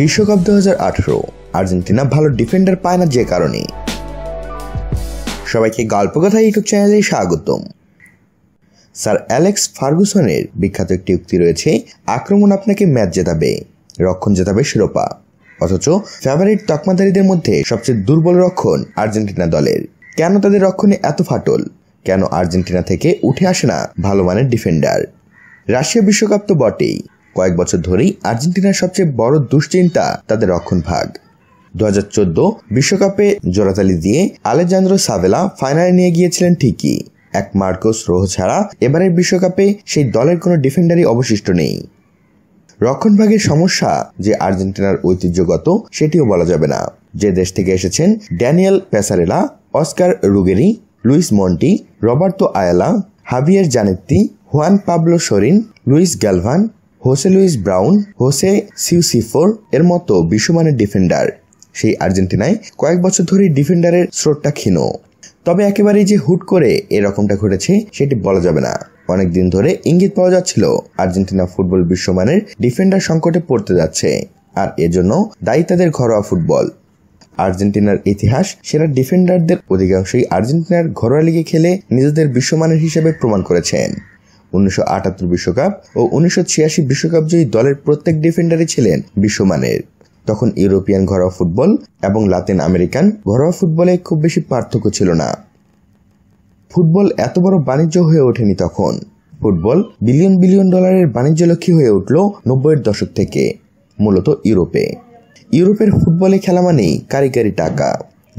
বিশ্বকাপ দু আর্জেন্টিনা ভালো ডিফেন্ডার পায় না যে কারণে সবাইকে গল্প কথা ইউটিউব চ্যানেলে স্বাগতম স্যার অ্যালেক্স ফার্গুসনের বিখ্যাত একটি উক্তি রয়েছে আক্রমণ আপনাকে ম্যাচ জেতাবে রক্ষণ জেতাবে শিরোপা অথচ ফেভারিট তকমাদারীদের মধ্যে সবচেয়ে দুর্বল রক্ষণ আর্জেন্টিনা দলের কেন তাদের রক্ষণে এত ফাটল কেন আর্জেন্টিনা থেকে উঠে আসে না ভালো মানের ডিফেন্ডার রাশিয়া বিশ্বকাপ তো বটেই কয়েক বছর ধরেই আর্জেন্টিনার সবচেয়ে বড় দুশ্চিন্তা তাদের রক্ষণভাগ দু হাজার বিশ্বকাপে জোড়াতালি দিয়ে আলেজান্দ্রো সাভেলা ফাইনালে নিয়ে গিয়েছিলেন ঠিকই এক মার্কোস রোহ ছাড়া এবারের বিশ্বকাপে সেই দলের কোনো ডিফেন্ডারই অবশিষ্ট নেই রক্ষণভাগের সমস্যা যে আর্জেন্টিনার ঐতিহ্যগত সেটিও বলা যাবে না যে দেশ থেকে এসেছেন Daniel Passarella Oscar Ruggeri Luis Monti Roberto Ayala Javier Zanetti Juan Pablo Sorin Luis Galvan Jose Luis Brown Jose সিউসিফোর এর মতো বিশ্বমানের ডিফেন্ডার সেই আর্জেন্টিনায় কয়েক বছর ধরে ডিফেন্ডারের স্রোতটা ক্ষীণ তবে একেবারেই যে হুট করে এরকমটা ঘটেছে সেটি বলা যাবে না অনেকদিন ধরে ইঙ্গিত পাওয়া যাচ্ছিল আর্জেন্টিনা ফুটবল বিশ্বমানের ডিফেন্ডার সংকটে পড়তে যাচ্ছে আর এজন্য দায়ী তাদের ঘরোয়া ফুটবল আর্জেন্টিনার ইতিহাস সেরা ডিফেন্ডারদের অধিকাংশই আর্জেন্টিনার ঘরোয়া লিগে খেলে নিজেদের বিশ্বমানের হিসেবে প্রমাণ করেছেন উনিশশো বিশ্বকাপ ও উনিশশো বিশ্বকাপ জয়ী দলের প্রত্যেক ডিফেন্ডারই ছিলেন বিশ্বমানের তখন ইউরোপিয়ান ঘরোয়া ফুটবল এবং লাতিন আমেরিকান ঘরোয়া ফুটবলে খুব বেশি পার্থক্য ছিল না ফুটবল এত বড় বাণিজ্য হয়ে ওঠেনি তখন ফুটবল বিলিয়ন বিলিয়ন ডলারের বাণিজ্য লক্ষ্যী হয়ে উঠল নব্বইয়ের দশক থেকে মূলত ইউরোপে ইউরোপের ফুটবলে খেলা মানেই কারিগরি টাকা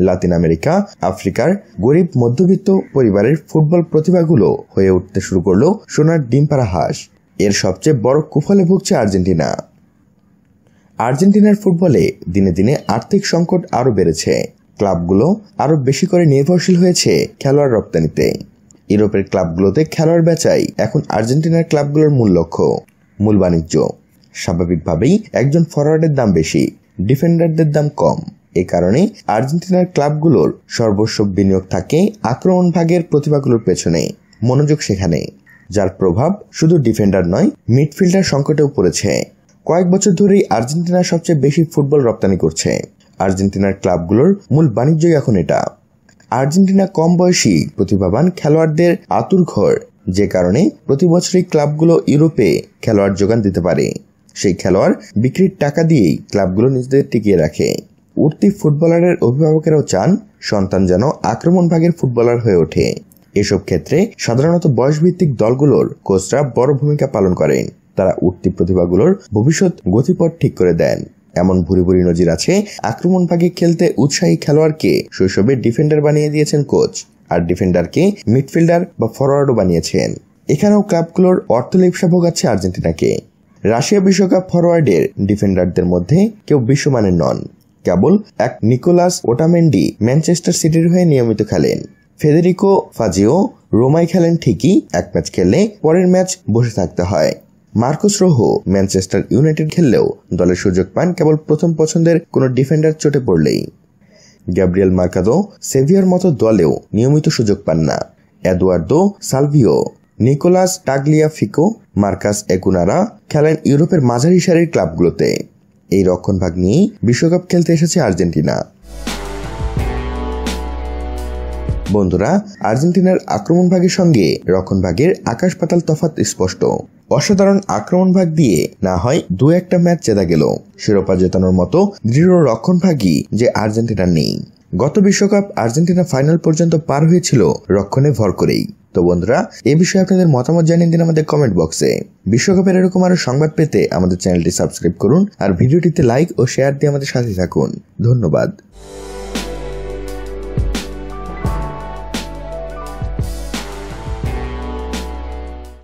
লাতিন আমেরিকা আফ্রিকার গরিব মধ্যবিত্ত পরিবারের ফুটবল প্রতিভাগুলো হয়ে উঠতে শুরু করলো সোনার ডিমপাড়া হাঁস এর সবচেয়ে বড় কুফলে ভুগছে আর্জেন্টিনা আর্জেন্টিনার ফুটবলে দিনে দিনে আর্থিক সংকট আরও বেড়েছে ক্লাবগুলো আরও বেশি করে নির্ভরশীল হয়েছে খেলোয়াড় রপ্তানিতে ইউরোপের ক্লাবগুলোতে খেলোয়াড় বেচাই এখন আর্জেন্টিনার ক্লাবগুলোর মূল লক্ষ্য মূল বাণিজ্য স্বাভাবিকভাবেই একজন ফরওয়ার্ডের দাম বেশি ডিফেন্ডারদের দাম কম এ কারণে আর্জেন্টিনার ক্লাবগুলোর সর্বস্ব বিনিয়োগ থাকে আক্রমণ ভাগের প্রতিভাগুলোর পেছনে মনোযোগ সেখানে যার প্রভাব শুধু ডিফেন্ডার নয় মিডফিল্ডার সংকটেও পড়েছে কয়েক বছর ধরেই আর্জেন্টিনা সবচেয়ে বেশি ফুটবল রপ্তানি করছে আর্জেন্টিনার ক্লাবগুলোর মূল বাণিজ্যই এখন এটা আর্জেন্টিনা কম বয়সী প্রতিভাবান খেলোয়াড়দের আতুর ঘর যে কারণে প্রতি বছরই ক্লাবগুলো ইউরোপে খেলোয়াড় যোগান দিতে পারে সেই খেলোয়াড় বিক্রির টাকা দিয়েই ক্লাবগুলো নিজেদের টিকিয়ে রাখে উঠতি ফুটবলারের অভিভাবকেরাও চান সন্তান যেন আক্রমণভাগের ফুটবলার হয়ে ওঠে এসব ক্ষেত্রে সাধারণত বয়সভিত্তিক দলগুলোর কোচরা বড় ভূমিকা পালন করেন তারা উঠতি প্রতিভাগুলোর ভবিষ্যৎ গতিপথ ঠিক করে দেন এমন ভুরি ভুরি নজির আছে আক্রমণভাগে খেলতে উৎসাহী খেলোয়াড়কে শৈশবে ডিফেন্ডার বানিয়ে দিয়েছেন কোচ আর ডিফেন্ডারকে মিডফিল্ডার বা ফরওয়ার্ডও বানিয়েছেন এখানেও ক্লাবগুলোর অর্থ লিপসা ভোগাচ্ছে আর্জেন্টিনাকে রাশিয়া বিশ্বকাপ ফরওয়ার্ডের ডিফেন্ডারদের মধ্যে কেউ বিশ্বমানের নন কেবল এক নিকোলাস ওটামেন্ডি ম্যানচেস্টার সিটির হয়ে নিয়মিত খেলেন ফেদেরিকো ফাজিও রোমায় খেলেন ঠিকই এক ম্যাচ খেলে পরের ম্যাচ বসে থাকতে হয় মার্কুস রোহো ম্যানচেস্টার ইউনাইটেড খেললেও দলের সুযোগ পান কেবল প্রথম পছন্দের কোনো ডিফেন্ডার চোটে পড়লেই গ্যাব্রিয়াল মার্কাদো সেভিয়ার মতো দলেও নিয়মিত সুযোগ পান না Eduardo Salvio Nicolas Tagliafico Marcos একুনারা খেলেন ইউরোপের মাঝারি সারির ক্লাবগুলোতে এই রক্ষণভাগ নিয়েই বিশ্বকাপ খেলতে এসেছে আর্জেন্টিনা বন্ধুরা আর্জেন্টিনার আক্রমণভাগের সঙ্গে রক্ষণভাগের আকাশ পাতাল তফাৎ স্পষ্ট অসাধারণ আক্রমণভাগ দিয়ে না হয় দু একটা ম্যাচ জেতা গেল শিরোপা জেতানোর মতো দৃঢ় রক্ষণভাগই যে আর্জেন্টিনার নেই গত বিশ্বকাপ আর্জেন্টিনা ফাইনাল পর্যন্ত পার হয়েছিল রক্ষণে ভর করেই তো বন্ধুরা এ বিষয়ে আপনাদের মতামত জানিয়ে দিন আমাদের কমেন্ট বক্সে বিশ্বকাপের এরকম আরো সংবাদ পেতে আমাদের চ্যানেলটি সাবস্ক্রাইব করুন আর ভিডিওটিতে লাইক ও শেয়ার দিয়ে আমাদের সাথে থাকুন ধন্যবাদ